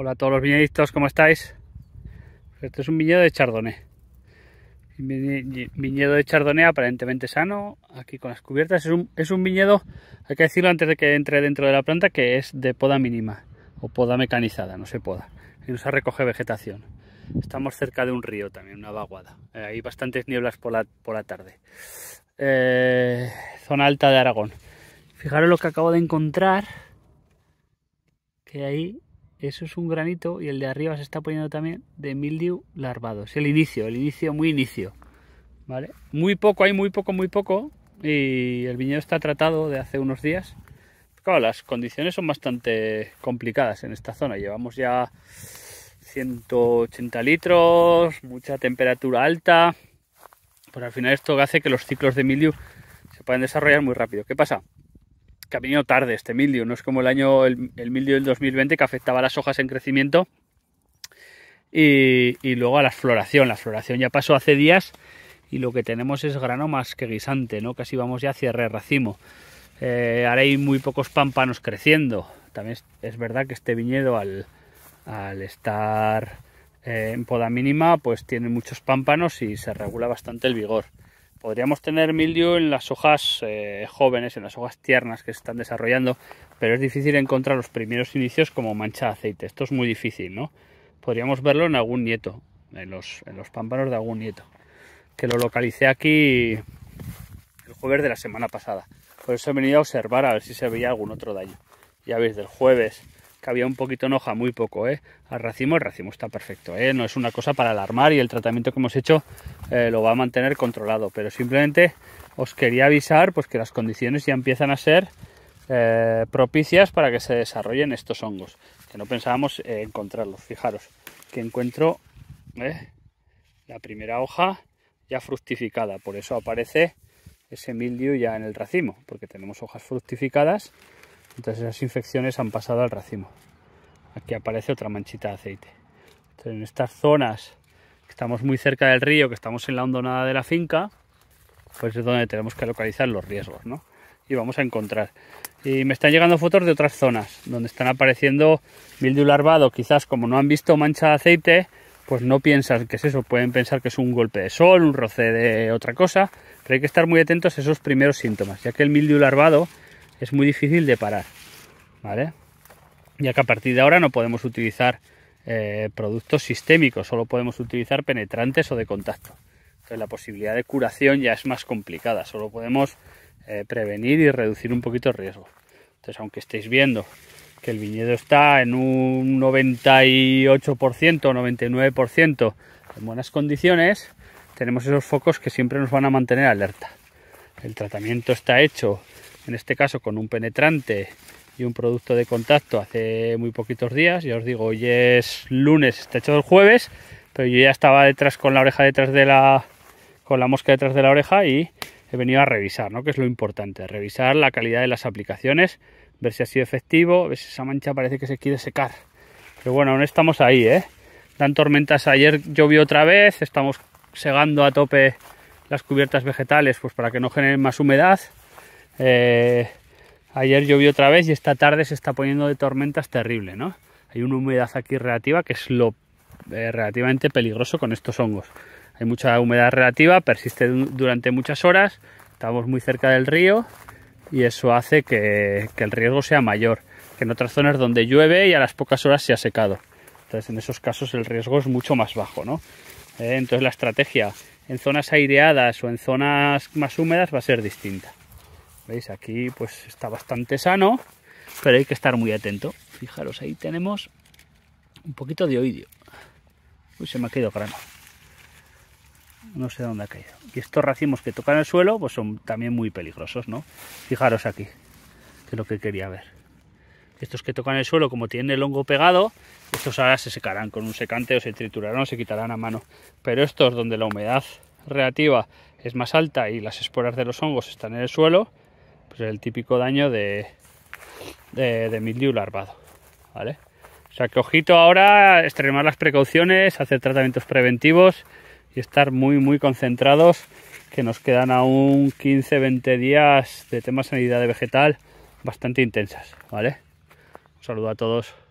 Hola a todos los viñedistas, ¿cómo estáis? Pues este es un viñedo de chardonnay. Viñedo de chardonnay aparentemente sano, aquí con las cubiertas. Es un, viñedo, hay que decirlo antes de que entre dentro de la planta, que es de poda mínima o poda mecanizada, no se poda. Y se recoge vegetación. Estamos cerca de un río también, una vaguada. Eh, hay bastantes nieblas por la, tarde. Eh, zona alta de Aragón. Fijaros lo que acabo de encontrar, que ahí eso es un granito y el de arriba se está poniendo también de mildew larvado. Es el inicio, el inicio, muy inicio. ¿Vale? Muy poco, hay muy poco, muy poco. Y el viñedo está tratado de hace unos días. Claro, las condiciones son bastante complicadas en esta zona. Llevamos ya 180 litros, mucha temperatura alta. Pues al final esto hace que los ciclos de mildew se puedan desarrollar muy rápido. ¿Qué pasa? que ha venido tarde este mildio, no es como el año, el, mildio del 2020 que afectaba las hojas en crecimiento y, luego a la floración. La floración ya pasó hace días y lo que tenemos es grano más que guisante, ¿no? Casi vamos ya a cierre racimo. Eh, ahora hay muy pocos pámpanos creciendo. También es, verdad que este viñedo al, estar eh, en poda mínima, pues tiene muchos pámpanos y se regula bastante el vigor podríamos tener mildew en las hojas eh, jóvenes, en las hojas tiernas que se están desarrollando, pero es difícil encontrar los primeros inicios como mancha de aceite. Esto es muy difícil, ¿no? Podríamos verlo en algún nieto, en los, en los pámpanos de algún nieto, que lo localicé aquí el jueves de la semana pasada. Por eso he venido a observar a ver si se veía algún otro daño. Ya veis, del jueves que había un poquito en hoja, muy poco, ¿eh? Al racimo, el racimo está perfecto, ¿eh? No es una cosa para alarmar y el tratamiento que hemos hecho eh, lo va a mantener controlado, pero simplemente os quería avisar pues que las condiciones ya empiezan a ser propicias para que se desarrollen estos hongos, que no pensábamos encontrarlos. Fijaros, que encuentro la primera hoja ya fructificada, por eso aparece ese mildio ya en el racimo, porque tenemos hojas fructificadas entonces esas infecciones han pasado al racimo. Aquí aparece otra manchita de aceite. Entonces en estas zonas que estamos muy cerca del río, que estamos en la hondonada de la finca, pues es donde tenemos que localizar los riesgos, ¿no? Y vamos a encontrar. Y me están llegando fotos de otras zonas, donde están apareciendo mildiu larvado. Quizás como no han visto mancha de aceite, pues no piensan que es eso. Pueden pensar que es un golpe de sol, un roce de otra cosa. Pero hay que estar muy atentos a esos primeros síntomas, ya que el mildiu larvado es muy difícil de parar, ¿vale? Ya que a partir de ahora no podemos utilizar eh, productos sistémicos, solo podemos utilizar penetrantes o de contacto. Entonces la posibilidad de curación ya es más complicada, solo podemos eh, prevenir y reducir un poquito el riesgo. Entonces, aunque estéis viendo que el viñedo está en un 98% o 99% en buenas condiciones, tenemos esos focos que siempre nos van a mantener alerta. El tratamiento está hecho en este caso con un penetrante y un producto de contacto hace muy poquitos días. Ya os digo, hoy es lunes, está hecho el jueves, pero yo ya estaba detrás con la oreja detrás de la con la mosca detrás de la oreja y he venido a revisar, ¿no? Que es lo importante, revisar la calidad de las aplicaciones, ver si ha sido efectivo, ver si esa mancha parece que se quiere secar. Pero bueno, aún estamos ahí, ¿eh? Dan tormentas ayer, llovió otra vez, estamos segando a tope las cubiertas vegetales pues para que no generen más humedad eh, ayer llovió otra vez y esta tarde se está poniendo de tormentas terrible, ¿no? Hay una humedad aquí relativa que es lo eh, relativamente peligroso con estos hongos. Hay mucha humedad relativa, persiste durante muchas horas, estamos muy cerca del río y eso hace que, el riesgo sea mayor que en otras zonas donde llueve y a las pocas horas se ha secado. Entonces, en esos casos el riesgo es mucho más bajo, eh, entonces, la estrategia en zonas aireadas o en zonas más húmedas va a ser distinta. ¿Veis? Aquí pues está bastante sano, pero hay que estar muy atento. Fijaros, ahí tenemos un poquito de oidio. Uy, se me ha caído grano. No sé dónde ha caído. Y estos racimos que tocan el suelo pues son también muy peligrosos, ¿no? Fijaros aquí, que es lo que quería ver. Estos que tocan el suelo, como tienen el hongo pegado, estos ahora se secarán con un secante o se triturarán o se quitarán a mano. Pero estos donde la humedad relativa es más alta y las esporas de los hongos están en el suelo, el típico daño de, de, de mildiu larvado, ¿vale? O sea que ojito ahora, extremar las precauciones, hacer tratamientos preventivos y estar muy muy concentrados que nos quedan aún 15-20 días de temas de sanidad de vegetal bastante intensas, ¿vale? Un saludo a todos.